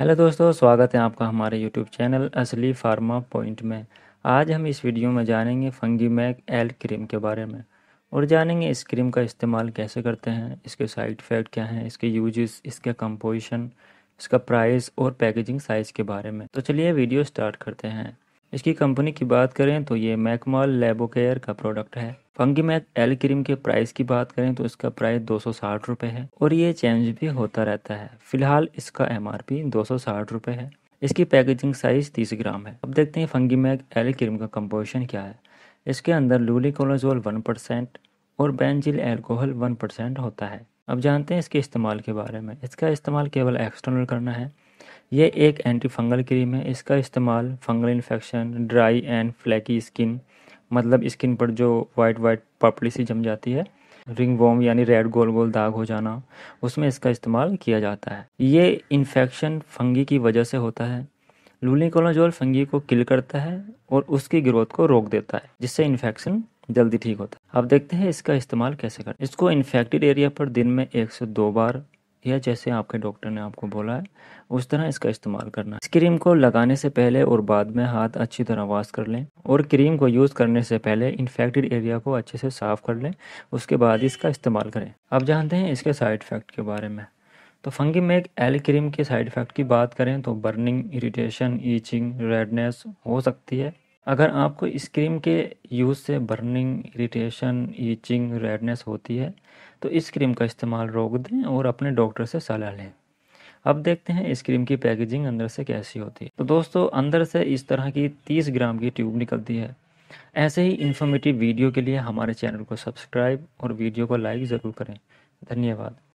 hello दोस्तों स्वागत है आपका हमारे YouTube channel Asli pharma point में आज हम इस वीडियो में जानेंगे फंगी मैक एल क्रीम के बारे में और जानेंगे इस क्रीम का इस्तेमाल कैसे करते हैं इसके साइड इफ़ेक्ट क्या हैं इसके यूजेस इसके कंपोजिशन इसका प्राइस और पैकेजिंग साइज़ के बारे में तो चलिए वीडियो स्टार्ट करते हैं इसकी कंपनी की बात करें तो ये मैकमॉल लेबोकेयर का प्रोडक्ट है फंगी मैथ एल क्रीम के प्राइस की बात करें तो इसका प्राइस दो सौ साठ है और ये चेंज भी होता रहता है फिलहाल इसका एम आर पी दो सौ साठ रुपये है इसकी पैकेजिंग साइज तीस ग्राम है अब देखते हैं फंगी मैग एल क्रीम का कंपोजिशन क्या है इसके अंदर लूलिकोलाजोल वन परसेंट और बेंजिल एल्कोहल वन परसेंट होता है अब जानते हैं इसके इस्तेमाल के बारे में इसका इस्तेमाल केवल एक्सटर्नल करना है यह एक एंटी फंगल क्रीम है इसका इस्तेमाल fungal infection dry and flaky skin मतलब स्किन पर जो वाइट वाइट पापड़ी सी जम जाती है रिंग वॉम यानी रेड गोल गोल दाग हो जाना उसमें इसका इस्तेमाल किया जाता है ये इन्फेक्शन फंगी की वजह से होता है लूलिकोलाजोल फंगी को किल करता है और उसकी ग्रोथ को रोक देता है जिससे इन्फेक्शन जल्दी ठीक होता है अब देखते हैं इसका इस्तेमाल कैसे करें इसको इन्फेक्टेड एरिया पर दिन में एक से दो बार या जैसे आपके डॉक्टर ने आपको बोला है उस तरह इसका इस्तेमाल करना इस क्रीम को लगाने से पहले और बाद में हाथ अच्छी तरह वॉश कर लें और क्रीम को यूज़ करने से पहले इन्फेक्टेड एरिया को अच्छे से साफ़ कर लें उसके बाद इसका इस्तेमाल करें अब जानते हैं इसके साइड इफ़ेक्ट के बारे में तो फंगी में एक एल क्रीम के साइड इफ़ेक्ट की बात करें तो बर्निंग इरिटेशन ईचिंग रेडनेस हो सकती है अगर आपको इस क्रीम के यूज़ से बर्निंग इरिटेशन ईचिंग रेडनेस होती है तो इस क्रीम का इस्तेमाल रोक दें और अपने डॉक्टर से सलाह लें अब देखते हैं इस क्रीम की पैकेजिंग अंदर से कैसी होती है तो दोस्तों अंदर से इस तरह की 30 ग्राम की ट्यूब निकलती है ऐसे ही इन्फॉर्मेटिव वीडियो के लिए हमारे चैनल को सब्सक्राइब और वीडियो को लाइक ज़रूर करें धन्यवाद